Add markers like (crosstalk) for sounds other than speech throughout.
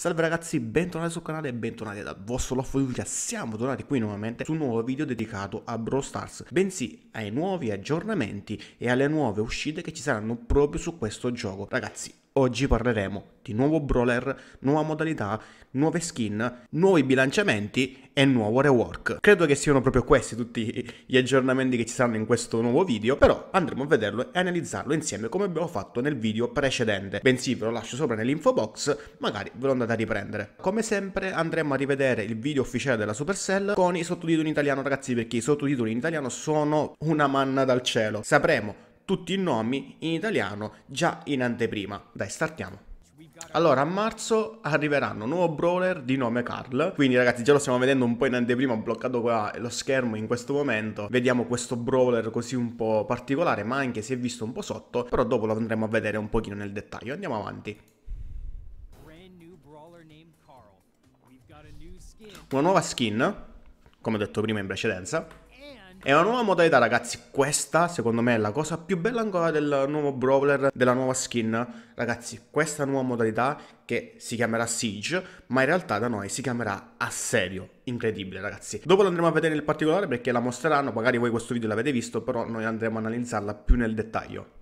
Salve ragazzi, bentornati sul canale e bentornati dal vostro Loffo Lucia. Siamo tornati qui nuovamente su un nuovo video dedicato a Brawl Stars, bensì ai nuovi aggiornamenti e alle nuove uscite che ci saranno proprio su questo gioco. Ragazzi, Oggi parleremo di nuovo brawler, nuova modalità, nuove skin, nuovi bilanciamenti e nuovo rework. Credo che siano proprio questi tutti gli aggiornamenti che ci saranno in questo nuovo video, però andremo a vederlo e analizzarlo insieme come abbiamo fatto nel video precedente. Bensì ve lo lascio sopra nell'info box, magari ve lo andate a riprendere. Come sempre andremo a rivedere il video ufficiale della Supercell con i sottotitoli in italiano, ragazzi, perché i sottotitoli in italiano sono una manna dal cielo. Sapremo tutti i nomi in italiano già in anteprima. Dai, startiamo. Allora, a marzo arriveranno un nuovo brawler di nome Carl. Quindi, ragazzi, già lo stiamo vedendo un po' in anteprima, Ho bloccato qua lo schermo in questo momento. Vediamo questo brawler così un po' particolare, ma anche se è visto un po' sotto. Però dopo lo andremo a vedere un pochino nel dettaglio. Andiamo avanti. Una nuova skin, come ho detto prima in precedenza. È una nuova modalità, ragazzi. Questa, secondo me, è la cosa più bella ancora del nuovo Brawler, della nuova skin. Ragazzi, questa nuova modalità che si chiamerà Siege, ma in realtà da noi si chiamerà Assedio. Incredibile, ragazzi. Dopo l'andremo a vedere nel particolare perché la mostreranno, magari voi questo video l'avete visto, però noi andremo a analizzarla più nel dettaglio.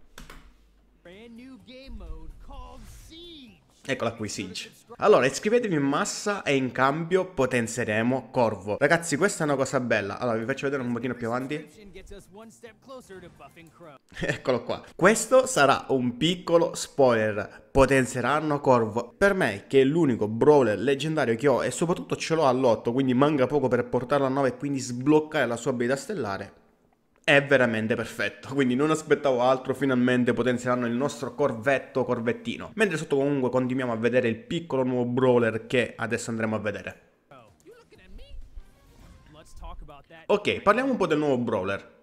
Eccola qui Siege. Allora, iscrivetevi in massa e in cambio potenzeremo Corvo. Ragazzi, questa è una cosa bella. Allora, vi faccio vedere un pochino più avanti. (laughs) Eccolo qua. Questo sarà un piccolo spoiler. Potenzieranno Corvo. Per me, che è l'unico brawler leggendario che ho e soprattutto ce l'ho all'8, quindi manca poco per portarlo a 9 e quindi sbloccare la sua abilità stellare, è veramente perfetto, quindi non aspettavo altro, finalmente potenzieranno il nostro corvetto corvettino. Mentre sotto comunque continuiamo a vedere il piccolo nuovo brawler che adesso andremo a vedere. Ok, parliamo un po' del nuovo brawler.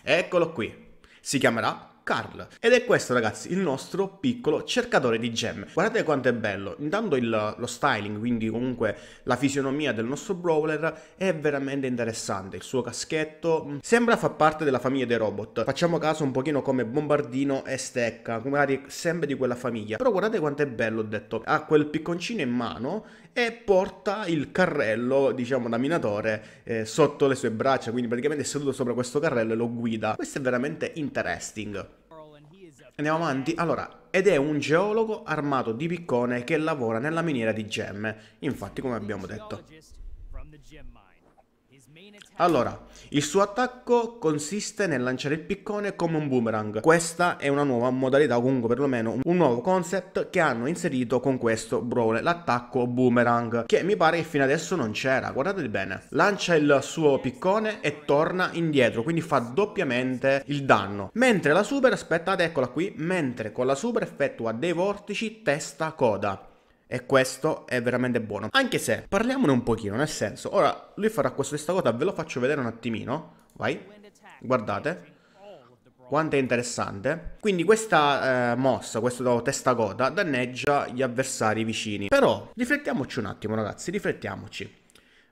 Eccolo qui. Si chiamerà Carl. Ed è questo ragazzi il nostro piccolo cercatore di gemme. Guardate quanto è bello, intanto il, lo styling, quindi comunque la fisionomia del nostro brawler è veramente interessante, il suo caschetto mm, sembra fa parte della famiglia dei robot, facciamo caso un pochino come Bombardino e Stecca, magari sempre di quella famiglia, però guardate quanto è bello ho detto, ha quel picconcino in mano e porta il carrello, diciamo, da minatore eh, sotto le sue braccia, quindi praticamente è seduto sopra questo carrello e lo guida. Questo è veramente interesting. Andiamo avanti. Allora, ed è un geologo armato di piccone che lavora nella miniera di gemme, infatti come abbiamo detto. Allora, il suo attacco consiste nel lanciare il piccone come un boomerang. Questa è una nuova modalità, o comunque perlomeno un nuovo concept che hanno inserito con questo Brawl, l'attacco boomerang, che mi pare che fino adesso non c'era, guardate bene. Lancia il suo piccone e torna indietro, quindi fa doppiamente il danno. Mentre la super, aspettate, eccola qui, mentre con la super effettua dei vortici testa coda. E questo è veramente buono. Anche se, parliamone un pochino, nel senso, ora lui farà questo istacota, ve lo faccio vedere un attimino. Vai, guardate. Quanto è interessante. Quindi questa eh, mossa, questo testacoda, danneggia gli avversari vicini. Però, riflettiamoci un attimo ragazzi, riflettiamoci.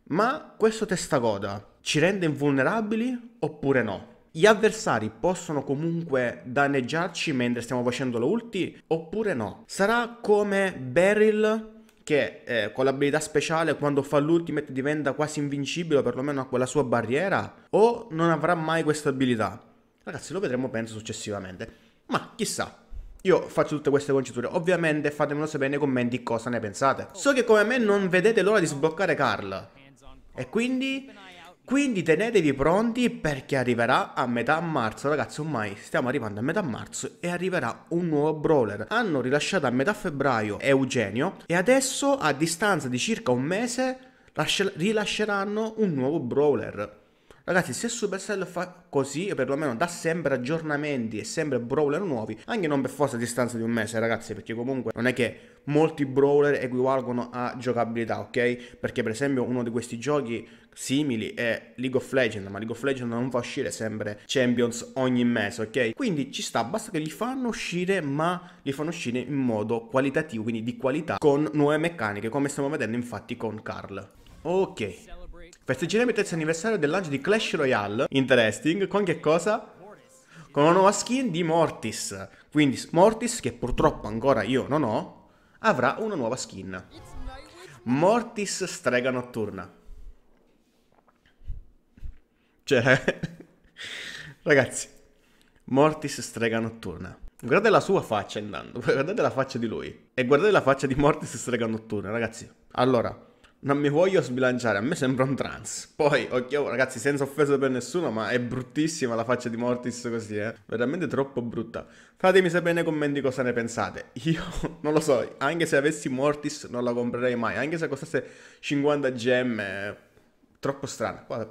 Ma questo testa testacoda ci rende invulnerabili oppure no? gli avversari possono comunque danneggiarci mentre stiamo facendo la ulti oppure no? Sarà come Beryl che eh, con l'abilità speciale quando fa l'ultimate diventa quasi invincibile perlomeno a quella sua barriera o non avrà mai questa abilità? Ragazzi lo vedremo penso successivamente, ma chissà. Io faccio tutte queste conciature, ovviamente fatemelo sapere nei commenti cosa ne pensate. So che come me non vedete l'ora di sbloccare Carl, e quindi quindi tenetevi pronti perché arriverà a metà marzo, ragazzi ormai stiamo arrivando a metà marzo e arriverà un nuovo brawler. Hanno rilasciato a metà febbraio Eugenio e adesso a distanza di circa un mese rilasceranno un nuovo brawler. Ragazzi, se Supercell fa così, o perlomeno dà sempre aggiornamenti e sempre brawler nuovi, anche non per forza a distanza di un mese, ragazzi, perché comunque non è che molti brawler equivalgono a giocabilità, ok? Perché per esempio uno di questi giochi simili è League of Legends, ma League of Legends non fa uscire sempre Champions ogni mese, ok? Quindi ci sta, basta che li fanno uscire, ma li fanno uscire in modo qualitativo, quindi di qualità, con nuove meccaniche, come stiamo vedendo infatti con Carl. Ok. Festeggeremo il terzo anniversario del lancio di Clash Royale. Interesting. Con che cosa? Con una nuova skin di Mortis. Quindi Mortis, che purtroppo ancora io non ho, avrà una nuova skin. Mortis strega notturna. Cioè... (laughs) Ragazzi, Mortis strega notturna. Guardate la sua faccia intanto, (laughs) guardate la faccia di lui e guardate la faccia di Mortis strega notturna, ragazzi. Allora, non mi voglio sbilanciare, a me sembra un trans. Poi, occhio, ragazzi, senza offesa per nessuno, ma è bruttissima la faccia di Mortis così, eh. Veramente troppo brutta. Fatemi sapere nei commenti cosa ne pensate. (laughs) Io non lo so, anche se avessi Mortis non la comprerei mai, anche se costasse 50 gemme, eh, troppo strana. poi,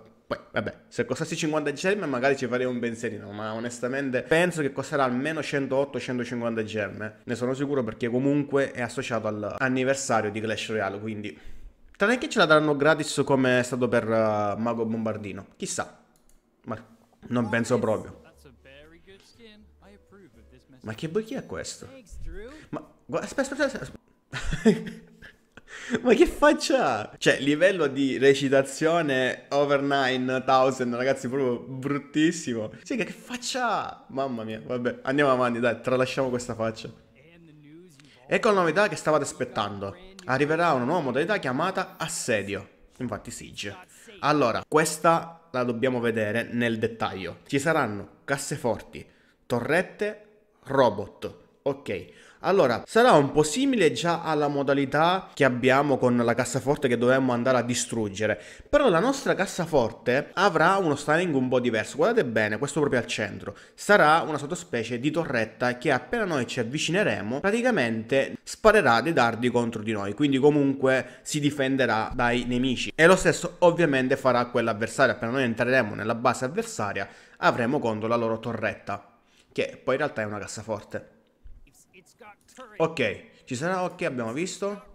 vabbè, se costassi 50 gemme magari ci farei un pensierino, ma onestamente penso che costerà almeno 108-150 gemme. Ne sono sicuro perché comunque è associato all'anniversario di Clash Royale, quindi Tranne che ce la daranno gratis come è stato per uh, Mago Bombardino. Chissà. Ma non penso proprio. Ma che boi è questo? Ma aspetta, aspetta, aspetta. (laughs) Ma che faccia Cioè, livello di recitazione over 9000, ragazzi, proprio bruttissimo. Sì, che faccia Mamma mia, vabbè, andiamo avanti, dai, tralasciamo questa faccia. Ecco la novità che stavate aspettando arriverà una nuova modalità chiamata assedio, infatti siege. Allora, questa la dobbiamo vedere nel dettaglio. Ci saranno casseforti, torrette, robot, Ok, allora sarà un po' simile già alla modalità che abbiamo con la cassaforte che dovremmo andare a distruggere, però la nostra cassaforte avrà uno styling un po' diverso, guardate bene, questo proprio al centro, sarà una sottospecie di torretta che appena noi ci avvicineremo praticamente sparerà dei dardi contro di noi, quindi comunque si difenderà dai nemici e lo stesso ovviamente farà quell'avversario, appena noi entreremo nella base avversaria avremo contro la loro torretta, che poi in realtà è una cassaforte. Ok, ci sarà... Ok, abbiamo visto.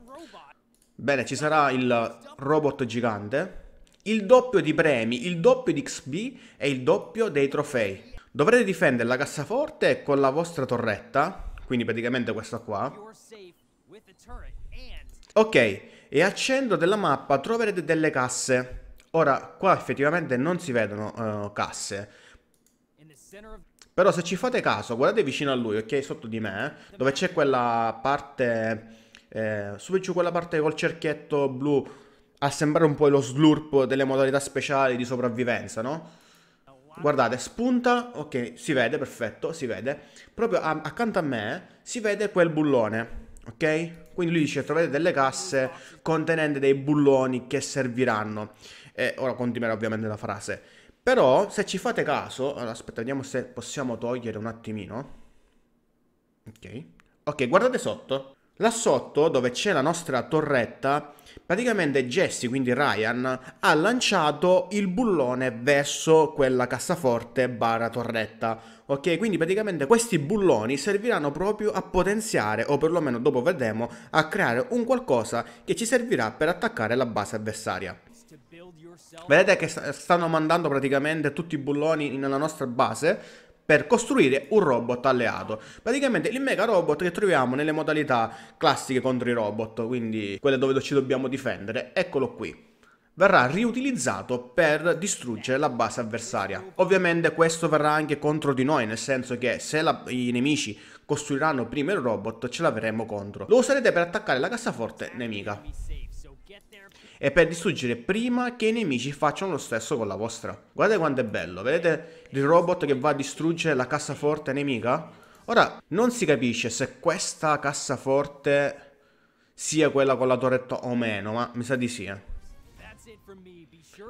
Bene, ci sarà il robot gigante. Il doppio di premi, il doppio di XP e il doppio dei trofei. Dovrete difendere la cassaforte con la vostra torretta, quindi praticamente questa qua. Ok, e a centro della mappa troverete delle casse. Ora, qua effettivamente non si vedono uh, casse. Però se ci fate caso, guardate vicino a lui, ok? Sotto di me, dove c'è quella parte... Eh, subito giù quella parte col cerchietto blu a sembrare un po' lo slurp delle modalità speciali di sopravvivenza, no? Guardate, spunta, ok, si vede, perfetto, si vede. Proprio a, accanto a me si vede quel bullone, ok? Quindi lui dice trovate delle casse contenente dei bulloni che serviranno. E ora continuerà ovviamente la frase. Però se ci fate caso, allora, aspetta, vediamo se possiamo togliere un attimino. Ok. Ok, guardate sotto. Là sotto, dove c'è la nostra torretta, praticamente Jesse, quindi Ryan, ha lanciato il bullone verso quella cassaforte barra torretta. Ok, quindi praticamente questi bulloni serviranno proprio a potenziare, o perlomeno dopo vedremo, a creare un qualcosa che ci servirà per attaccare la base avversaria. Vedete che stanno mandando praticamente tutti i bulloni nella nostra base per costruire un robot alleato. Praticamente il mega robot che troviamo nelle modalità classiche contro i robot, quindi quelle dove ci dobbiamo difendere, eccolo qui verrà riutilizzato per distruggere la base avversaria. Ovviamente questo verrà anche contro di noi, nel senso che se la, i nemici costruiranno prima il robot ce l'avremo contro. Lo userete per attaccare la cassaforte nemica e per distruggere prima che i nemici facciano lo stesso con la vostra. Guardate quanto è bello, vedete il robot che va a distruggere la cassaforte nemica? Ora, non si capisce se questa cassaforte sia quella con la torretta o meno, ma mi sa di sì. Eh.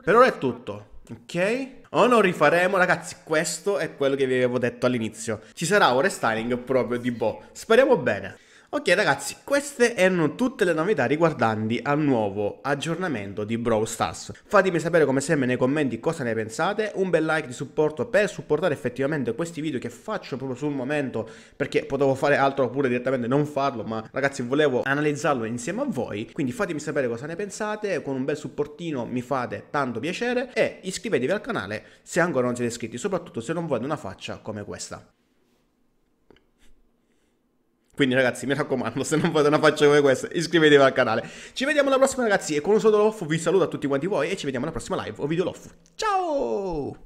Per ora è tutto. Ok? O oh, non rifaremo, ragazzi, questo è quello che vi avevo detto all'inizio. Ci sarà un restyling proprio di boh. Speriamo bene. Ok ragazzi, queste erano tutte le novità riguardanti al nuovo aggiornamento di Brawl Stars. Fatemi sapere come sempre nei commenti cosa ne pensate, un bel like di supporto per supportare effettivamente questi video che faccio proprio sul momento perché potevo fare altro oppure direttamente non farlo ma ragazzi volevo analizzarlo insieme a voi, quindi fatemi sapere cosa ne pensate, con un bel supportino mi fate tanto piacere e iscrivetevi al canale se ancora non siete iscritti, soprattutto se non volete una faccia come questa. Quindi ragazzi, mi raccomando, se non fate una faccia come questa, iscrivetevi al canale. Ci vediamo alla prossima ragazzi e con un saluto loffo vi saluto a tutti quanti voi e ci vediamo alla prossima live o video loffo. Ciao!